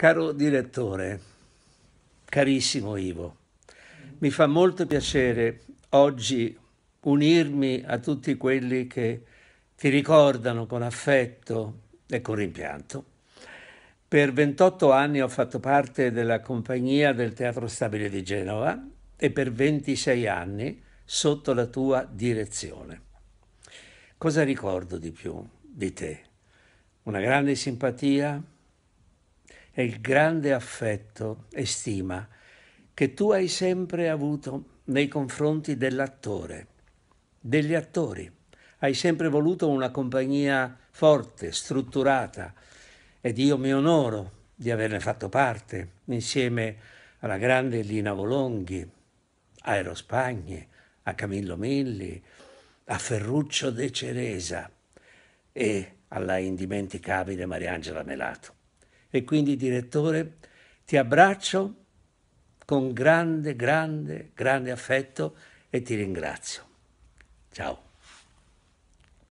Caro direttore, carissimo Ivo, mi fa molto piacere oggi unirmi a tutti quelli che ti ricordano con affetto e con rimpianto. Per 28 anni ho fatto parte della compagnia del Teatro Stabile di Genova e per 26 anni sotto la tua direzione. Cosa ricordo di più di te? Una grande simpatia, e il grande affetto e stima che tu hai sempre avuto nei confronti dell'attore, degli attori. Hai sempre voluto una compagnia forte, strutturata ed io mi onoro di averne fatto parte insieme alla grande Lina Volonghi, a Aerospagni, a Camillo Milli, a Ferruccio De Ceresa e alla indimenticabile Mariangela Melato. E quindi, direttore, ti abbraccio con grande, grande, grande affetto e ti ringrazio. Ciao.